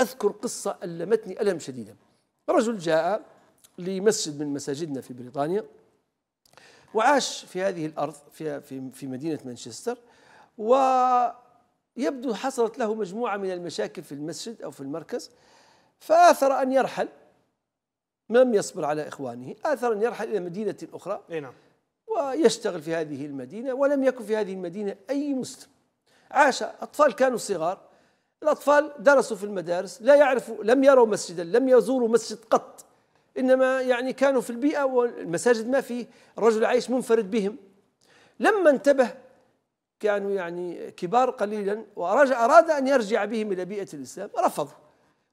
أذكر قصة ألمتني ألم شديدا رجل جاء لمسجد من مساجدنا في بريطانيا وعاش في هذه الأرض في, في, في مدينة مانشستر ويبدو حصلت له مجموعة من المشاكل في المسجد أو في المركز فآثر أن يرحل لم يصبر على إخوانه آثر أن يرحل إلى مدينة أخرى نعم ويشتغل في هذه المدينة ولم يكن في هذه المدينة أي مسلم عاش أطفال كانوا صغار الأطفال درسوا في المدارس لا يعرفوا لم يروا مسجدا لم يزوروا مسجد قط إنما يعني كانوا في البيئة والمساجد ما فيه الرجل عايش منفرد بهم لما انتبه كانوا يعني كبار قليلا وأراد أراد أن يرجع بهم إلى بيئة الإسلام رفضوا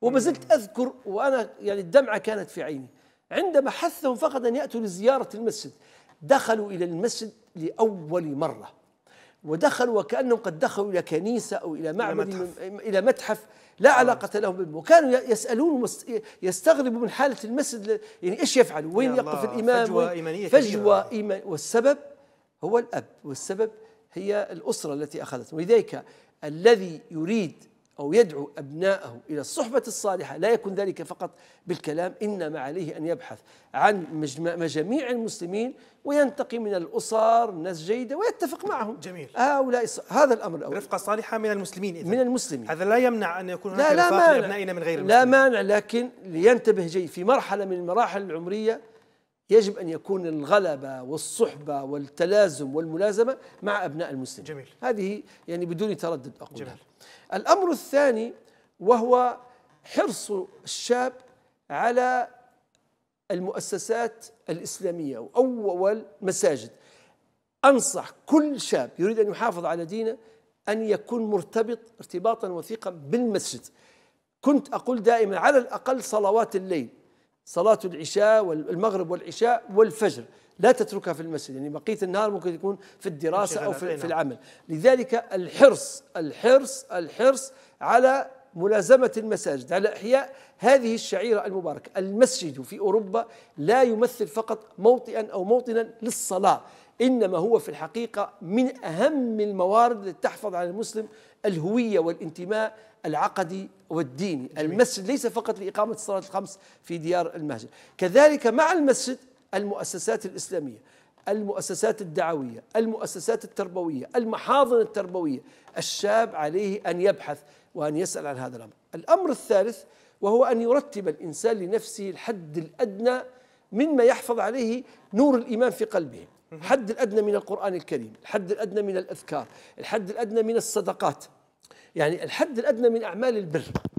وما زلت أذكر وأنا يعني الدمعة كانت في عيني عندما حثهم فقط أن يأتوا لزيارة المسجد دخلوا إلى المسجد لأول مرة ودخلوا وكأنهم قد دخلوا إلى كنيسة أو إلى معبد إلى متحف, إلى متحف لا آه. علاقة لهم بالمو وكانوا يسألون يستغربوا من حالة المسجد يعني إيش يفعلوا وين يقف الإمام فجوة إيمانية فجوة آه. إيمان والسبب هو الأب والسبب هي الأسرة التي أخذت ولذلك الذي يريد أو يدعو أبناءه إلى الصحبة الصالحة لا يكون ذلك فقط بالكلام إنما عليه أن يبحث عن مجاميع المسلمين وينتقي من الأسر ناس جيدة ويتفق معهم جميل هؤلاء هذا الأمر الأول رفقة صالحة من المسلمين إذن. من المسلمين هذا لا يمنع أن يكون هناك لا لا لأبنائنا من غير المسلمين لا مانع لكن لينتبه جيد في مرحلة من المراحل العمرية يجب أن يكون الغلبة والصحبة والتلازم والملازمة مع أبناء المسلمين جميل. هذه يعني بدون تردد أقولها جميل. الأمر الثاني وهو حرص الشاب على المؤسسات الإسلامية وأول مساجد أنصح كل شاب يريد أن يحافظ على دينه أن يكون مرتبط ارتباطا وثيقا بالمسجد كنت أقول دائما على الأقل صلوات الليل صلاة العشاء والمغرب والعشاء والفجر لا تتركها في المسجد يعني بقية النهار ممكن تكون في الدراسة أو في, في نعم. العمل لذلك الحرص الحرص الحرص على ملازمة المساجد على إحياء هذه الشعيرة المباركة المسجد في أوروبا لا يمثل فقط موطئا أو موطنا للصلاة إنما هو في الحقيقة من أهم الموارد التي تحفظ على المسلم الهوية والانتماء العقدي والديني جميل. المسجد ليس فقط لإقامة الصلاة الخمس في ديار المهجر كذلك مع المسجد المؤسسات الإسلامية المؤسسات الدعوية المؤسسات التربوية المحاضن التربوية الشاب عليه أن يبحث وأن يسأل عن هذا الأمر الأمر الثالث وهو أن يرتب الإنسان لنفسه الحد الأدنى مما يحفظ عليه نور الإيمان في قلبه الحد الأدنى من القرآن الكريم الحد الأدنى من الأذكار الحد الأدنى من الصدقات يعني الحد الأدنى من أعمال البر